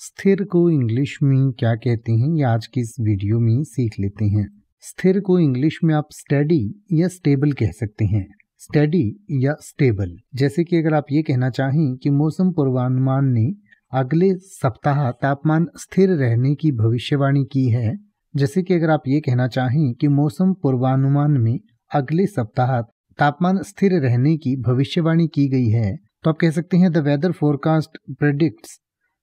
स्थिर को इंग्लिश में क्या कहते हैं ये आज की इस वीडियो में सीख लेते हैं स्थिर को इंग्लिश में आप स्टडी या स्टेबल कह सकते हैं स्टडी या स्टेबल जैसे कि अगर आप ये कहना चाहें कि मौसम पूर्वानुमान ने अगले सप्ताह तापमान स्थिर रहने की भविष्यवाणी की है जैसे कि अगर आप ये कहना चाहें कि मौसम पूर्वानुमान में अगले सप्ताह तापमान स्थिर रहने की भविष्यवाणी की गई है तो आप कह सकते हैं the weather forecast predicts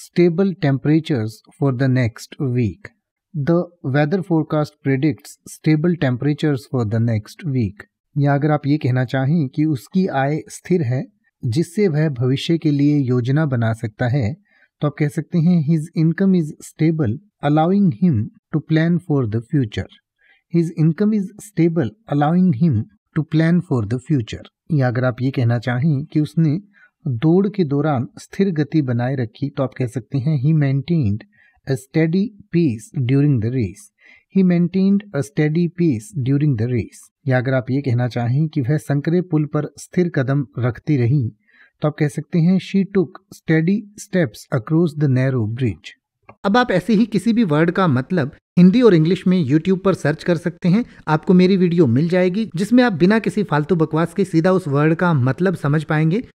stable temperatures for the next week. The weather forecast predicts stable temperatures for the next week. या अगर आप ये कहना चाहें कि उसकी आय स्थिर है जिससे वह भविष्य के लिए योजना बना सकता है तो आप कह सकते हैं his income is stable allowing him to plan for the future his income is stable allowing him to plan for the future या अगर आप ये कहना चाहें कि उसने दौड़ के दौरान स्थिर गति बनाए रखी तो आप कह सकते हैं he maintained a steady pace during the race he maintained a steady pace during the race या अगर आप ये कहना चाहें कि वह संकरे पुल पर स्थिर कदम रखती रही तो आप कह सकते हैं she took steady steps across the narrow bridge अब आप ऐसे ही किसी भी वर्ड का मतलब हिंदी और इंग्लिश में यूट्यूब पर सर्च कर सकते हैं आपको मेरी वीडियो मिल जाएगी जिसमें आप बिना किसी फालतू बकवास के सीधा उस वर्ड का मतलब समझ पाएंगे